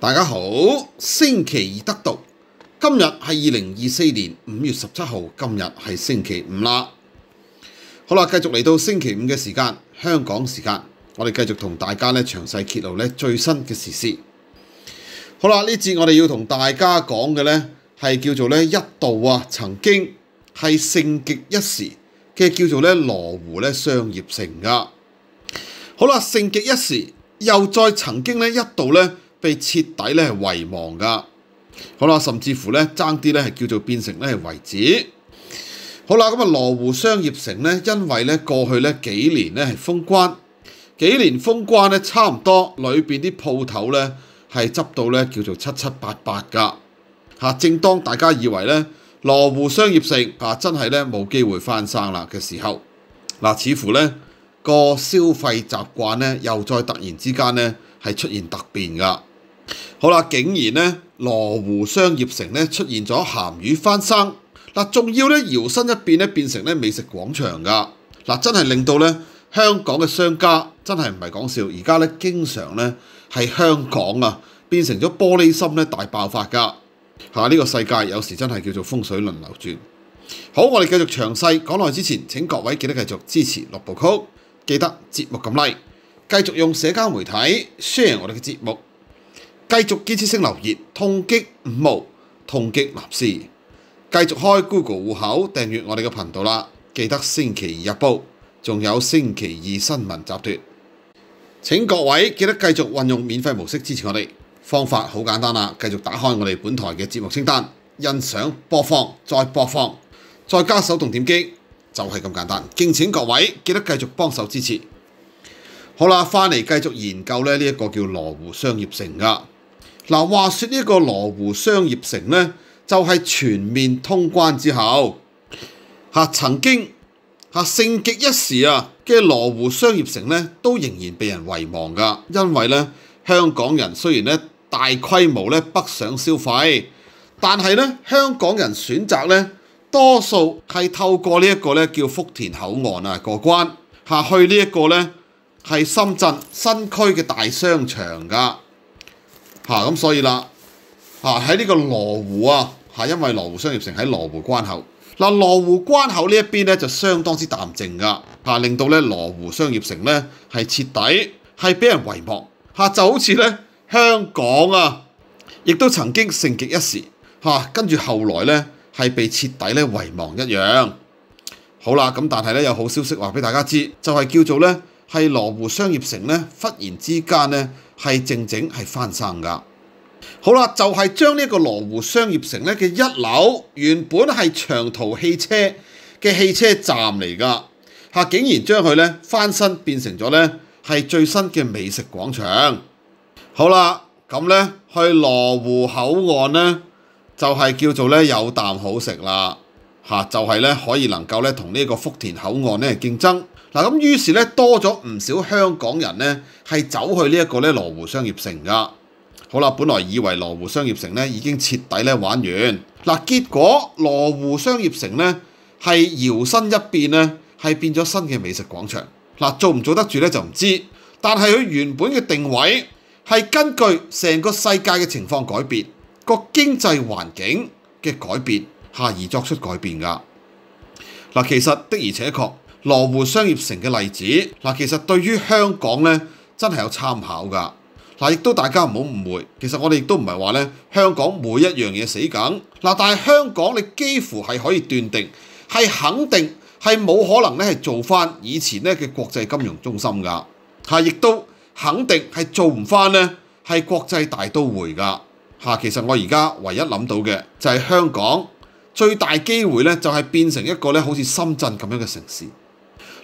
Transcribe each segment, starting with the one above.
大家好，星期二得到。今日系二零二四年五月十七號，今日係星期五啦。好啦，繼續嚟到星期五嘅時間，香港時間，我哋繼續同大家咧詳細揭露咧最新嘅時事。好啦，呢节我哋要同大家講嘅咧係叫做咧一度啊，曾經係盛極一時嘅叫做咧羅湖咧商業城噶。好啦，盛極一時又再曾經咧一度咧。被徹底咧遺忘㗎，好啦，甚至乎咧爭啲咧係叫做變成咧遺址，好啦，咁啊羅湖商業城咧，因為咧過去咧幾年咧係封關，幾年封關咧差唔多，裏邊啲鋪頭咧係執到咧叫做七七八八㗎，嚇！正當大家以為咧羅湖商業城啊真係咧冇機會翻生啦嘅時候，嗱，似乎咧個消費習慣咧又再突然之間咧係出現突變㗎。好啦，竟然咧，罗湖商业城咧出现咗咸鱼翻身嗱，仲要咧摇身一变咧变成咧美食广场噶嗱，真系令到咧香港嘅商家真系唔系讲笑，而家咧经常咧系香港啊变成咗玻璃心咧大爆发噶吓，呢个世界有时真系叫做风水轮流转。好，我哋继续详细讲耐之前，请各位记得继续支持六部曲，记得节目 like，继续用社交媒体宣 e 我哋嘅节目。繼續建設性留言，痛擊五毛，痛擊垃圾。繼續開 Google 户口訂閱我哋嘅頻道啦，記得星期二日報，仲有星期二新聞集錦。請各位記得繼續運用免費模式支持我哋，方法好簡單啦，繼續打開我哋本台嘅節目清單，欣賞播放，再播放，再加手動點擊，就係咁簡單。敬請各位記得繼續幫手支持。好啦，翻嚟繼續研究咧，呢一個叫羅湖商業城噶。嗱，話說呢個羅湖商業城呢，就係全面通關之後，嚇曾經嚇盛極一時啊嘅羅湖商業城呢，都仍然被人遺忘噶。因為呢，香港人雖然呢大規模呢北上消費，但係呢香港人選擇呢多數係透過呢一個呢叫福田口岸啊過關下去呢一個呢係深圳新區嘅大商場噶。嚇咁所以啦，嚇喺呢個羅湖啊，係因為羅湖商業城喺羅湖關口。嗱羅湖關口呢一邊咧就相當之淡靜噶，嚇令到咧羅湖商業城咧係徹底係俾人遺忘。嚇就好似咧香港啊，亦都曾經盛極一時，嚇跟住後來咧係被徹底咧遺忘一樣。好啦，咁但係咧有好消息話俾大家知，就係叫做咧係羅湖商業城咧忽然之間咧。係正正係翻身㗎，好啦，就係將呢個羅湖商業城咧嘅一樓，原本係長途汽車嘅汽車站嚟㗎，嚇，竟然將佢咧翻身變成咗咧係最新嘅美食廣場。好啦，咁咧去羅湖口岸咧就係叫做咧有啖好食啦，嚇，就係咧可以能夠咧同呢個福田口岸咧競爭。嗱咁，於是咧多咗唔少香港人咧係走去呢一個咧羅湖商業城㗎。好啦，本來以為羅湖商業城咧已經徹底咧玩完，嗱結果羅湖商業城咧係搖身一變咧係變咗新嘅美食廣場。嗱，做唔做得住咧就唔知，但係佢原本嘅定位係根據成個世界嘅情況改變個經濟環境嘅改變下而作出改變㗎。嗱，其實的而且確。羅湖商業城嘅例子嗱，其實對於香港咧真係有參考㗎。嗱，亦都大家唔好誤會，其實我哋亦都唔係話咧香港每一樣嘢死梗嗱，但係香港你幾乎係可以斷定係肯定係冇可能咧係做翻以前咧嘅國際金融中心㗎。嚇，亦都肯定係做唔翻咧係國際大都會㗎。嚇，其實我而家唯一諗到嘅就係香港最大機會咧就係變成一個咧好似深圳咁樣嘅城市。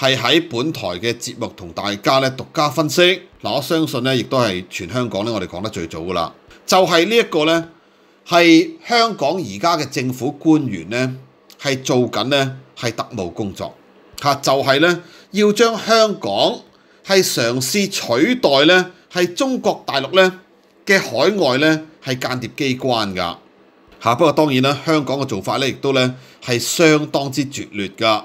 係喺本台嘅節目同大家咧獨家分析嗱，我相信咧亦都係全香港咧，我哋講得最早噶啦，就係呢一個咧係香港而家嘅政府官員咧係做緊咧係特務工作嚇，就係咧要將香港係嘗試取代咧係中國大陸咧嘅海外咧係間諜機關㗎嚇。不過當然啦，香港嘅做法咧亦都咧係相當之絕劣㗎。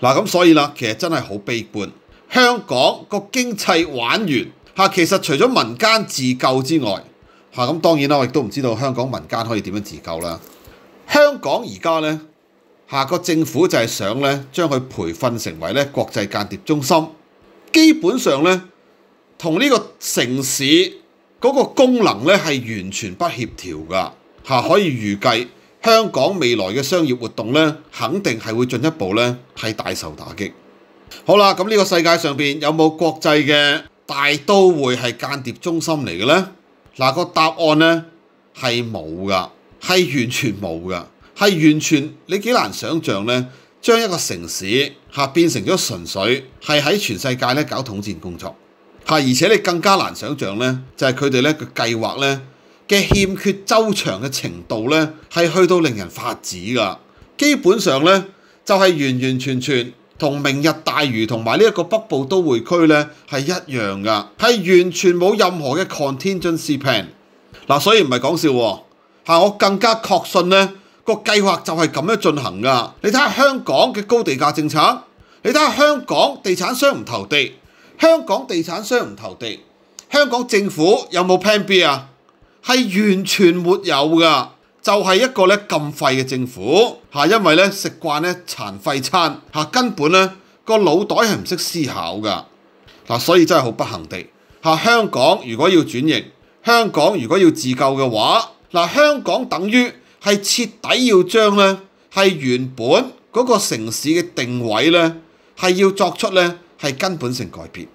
嗱咁所以啦，其實真係好悲觀。香港個經濟玩完其實除咗民間自救之外嚇，咁當然啦，我亦都唔知道香港民間可以點樣自救啦。香港而家呢，下個政府就係想呢將佢培訓成為咧國際間諜中心，基本上呢，同呢個城市嗰個功能呢係完全不協調噶可以預計。香港未来嘅商业活动咧，肯定系会进一步咧系大受打击。好啦，咁呢个世界上边有冇国际嘅大都会系间谍中心嚟嘅咧？嗱个答案咧系冇噶，系完全冇噶，系完全你几难想象咧，将一个城市吓变成咗纯粹系喺全世界咧搞统战工作，吓而且你更加难想象咧，就系佢哋咧嘅计划咧。嘅欠缺周長嘅程度咧，係去到令人髮指噶。基本上咧，就係完完全全同明日大渝同埋呢一個北部都會區咧係一樣噶，係完全冇任何嘅抗天津市。plan 嗱，所以唔係講笑喎。我更加確信咧個計劃就係咁樣進行噶。你睇下香港嘅高地價政策，你睇下香港地產商唔投地，香港地產商唔投地，香港政府有冇 plan B 啊？係完全沒有噶，就係一個咧咁廢嘅政府嚇，因為咧食慣咧殘廢餐嚇，根本咧個腦袋係唔識思考噶嗱，所以真係好不幸地嚇香港如果要轉型，香港如果要自救嘅話，嗱香港等於係徹底要將咧係原本嗰個城市嘅定位咧係要作出咧係根本性改變。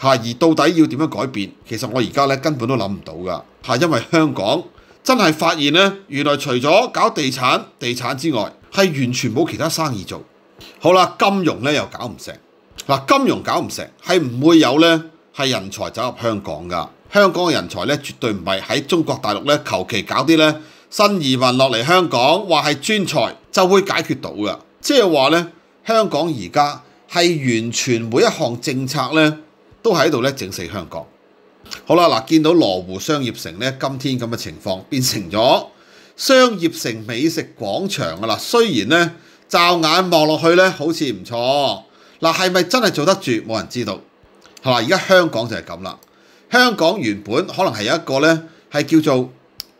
嚇！而到底要點樣改變？其實我而家咧根本都諗唔到㗎。係因為香港真係發現咧，原來除咗搞地產、地產之外，係完全冇其他生意做。好啦，金融咧又搞唔成嗱，金融搞唔成係唔會有咧係人才走入香港㗎。香港嘅人才咧絕對唔係喺中國大陸咧求其搞啲咧新移民落嚟香港話係專才就會解決到㗎。即係話咧，香港而家係完全每一項政策咧。都喺度咧整死香港，好啦嗱，见到罗湖商业城咧，今天咁嘅情况变成咗商业城美食广场噶啦。虽然咧，罩眼望落去咧，好似唔错，嗱系咪真系做得住，冇人知道嘛？而家香港就系咁啦，香港原本可能系有一个咧，系叫做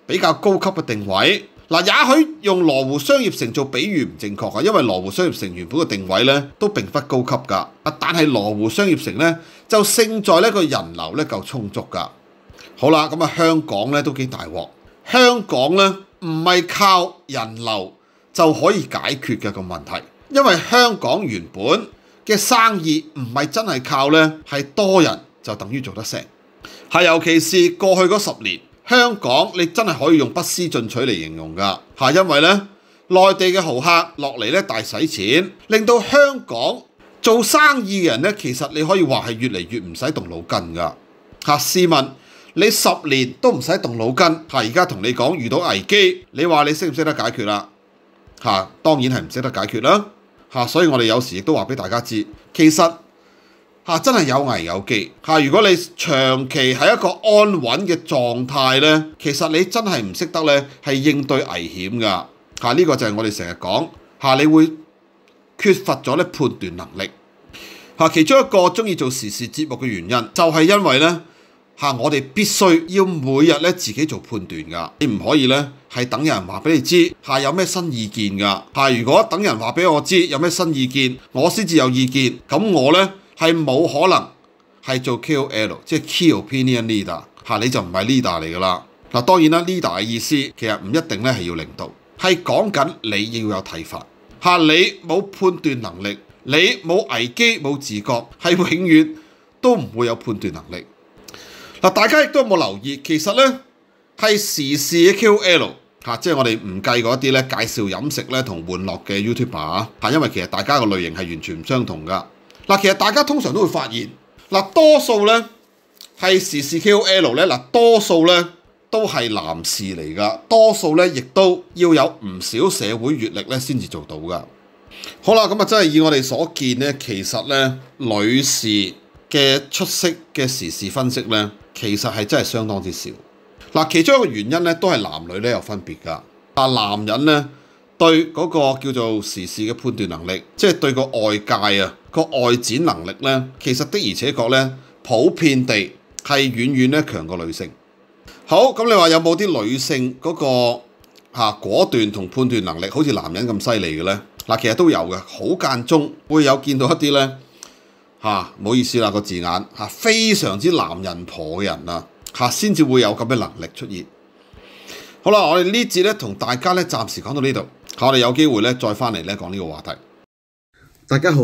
比较高级嘅定位。嗱，也許用羅湖商業城做比喻唔正確啊，因為羅湖商業城原本嘅定位咧都並不高級㗎，啊，但係羅湖商業城咧就勝在咧個人流咧夠充足㗎。好啦，咁啊香港咧都幾大鑊，香港咧唔係靠人流就可以解決嘅個問題，因為香港原本嘅生意唔係真係靠咧係多人就等於做得成，係尤其是過去嗰十年。香港你真系可以用不思进取嚟形容噶，嚇，因為呢內地嘅豪客落嚟呢大使錢，令到香港做生意嘅人呢，其實你可以話係越嚟越唔使動腦筋噶。嚇，試問你十年都唔使動腦筋，嚇，而家同你講遇到危機，你話你識唔識得解決啦？嚇，當然係唔識得解決啦。嚇，所以我哋有時亦都話俾大家知，其實。嚇！真係有危有機嚇。如果你長期喺一個安穩嘅狀態咧，其實你真係唔識得咧，係應對危險㗎嚇。呢個就係我哋成日講嚇，你會缺乏咗咧判斷能力嚇。其中一個中意做時事節目嘅原因，就係因為咧嚇，我哋必須要每日咧自己做判斷㗎。你唔可以咧係等人話俾你知嚇有咩新意見㗎嚇。如果等人話俾我知有咩新意見，我先至有意見咁，我咧。係冇可能係做 KOL，即係 Key Opinion Leader，嚇你就唔係 leader 嚟㗎啦。嗱當然啦，leader 嘅意思其實唔一定咧係要領導，係講緊你要有睇法。嚇你冇判斷能力，你冇危機冇自覺，係永遠都唔會有判斷能力。嗱，大家亦都有冇留意？其實咧係時事嘅 KOL，即係我哋唔計嗰啲咧介紹飲食咧同玩樂嘅 YouTuber，因為其實大家個類型係完全唔相同㗎。嗱，其實大家通常都會發現，嗱，多數咧係時事 KOL 咧，嗱，多數咧都係男士嚟㗎，多數咧亦都要有唔少社會閲歷咧先至做到㗎。好啦，咁啊，真係以我哋所見咧，其實咧，女士嘅出色嘅時事分析咧，其實係真係相當之少。嗱，其中一個原因咧，都係男女咧有分別㗎。但男人咧。對嗰個叫做時事嘅判斷能力，即係對個外界啊個外展能力呢，其實的而且確呢，普遍地係遠遠咧強過女性。好，咁你話有冇啲女性嗰個嚇果斷同判斷能力好似男人咁犀利嘅呢？嗱，其實都有嘅，好間中會有見到一啲呢，嚇，唔好意思啦個字眼嚇，非常之男人婆嘅人啊先至會有咁嘅能力出現。好啦，我哋呢节咧同大家咧暂时讲到呢度，我哋有机会咧再翻嚟咧讲呢个话题。大家好，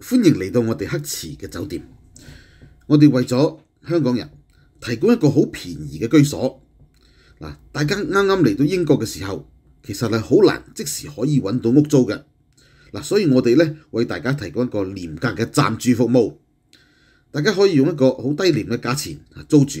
欢迎嚟到我哋黑池嘅酒店。我哋为咗香港人提供一个好便宜嘅居所。嗱，大家啱啱嚟到英国嘅时候，其实系好难即时可以揾到屋租嘅。嗱，所以我哋咧为大家提供一个廉价嘅暂住服务，大家可以用一个好低廉嘅价钱租住。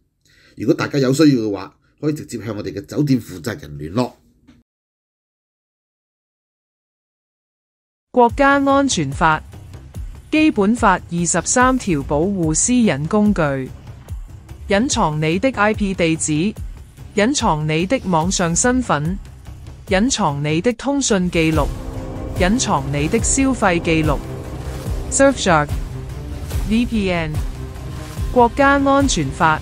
如果大家有需要嘅话，可以直接向我哋嘅酒店负责人联络。國家安全法基本法二十三條保護私隱工具，隱藏你的 IP 地址，隱藏你的網上身份，隱藏你的通訊記錄，隱藏你的消費記錄。Surfshark VPN 國家安全法。